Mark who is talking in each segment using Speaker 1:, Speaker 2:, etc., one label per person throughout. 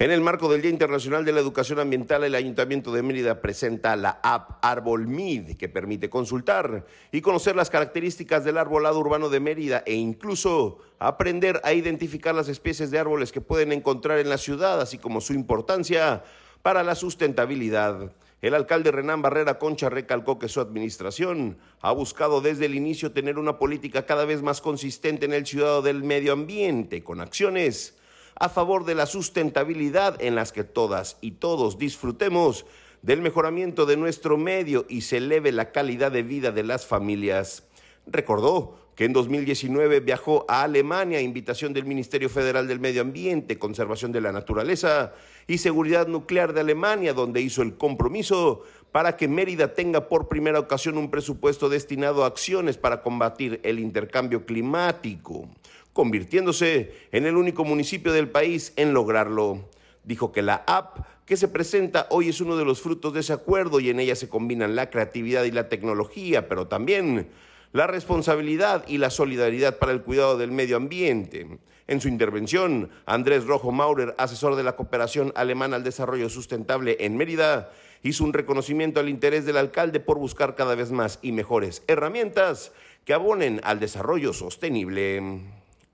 Speaker 1: En el marco del Día Internacional de la Educación Ambiental, el Ayuntamiento de Mérida presenta la app ArbolMid, que permite consultar y conocer las características del arbolado urbano de Mérida e incluso aprender a identificar las especies de árboles que pueden encontrar en la ciudad, así como su importancia para la sustentabilidad. El alcalde Renán Barrera Concha recalcó que su administración ha buscado desde el inicio tener una política cada vez más consistente en el ciudadano del medio ambiente, con acciones a favor de la sustentabilidad en las que todas y todos disfrutemos del mejoramiento de nuestro medio y se eleve la calidad de vida de las familias. Recordó que en 2019 viajó a Alemania a invitación del Ministerio Federal del Medio Ambiente, Conservación de la Naturaleza y Seguridad Nuclear de Alemania, donde hizo el compromiso para que Mérida tenga por primera ocasión un presupuesto destinado a acciones para combatir el intercambio climático convirtiéndose en el único municipio del país en lograrlo. Dijo que la app que se presenta hoy es uno de los frutos de ese acuerdo y en ella se combinan la creatividad y la tecnología, pero también la responsabilidad y la solidaridad para el cuidado del medio ambiente. En su intervención, Andrés Rojo Maurer, asesor de la Cooperación Alemana al Desarrollo Sustentable en Mérida, hizo un reconocimiento al interés del alcalde por buscar cada vez más y mejores herramientas que abonen al desarrollo sostenible.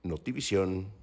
Speaker 1: Notivisión.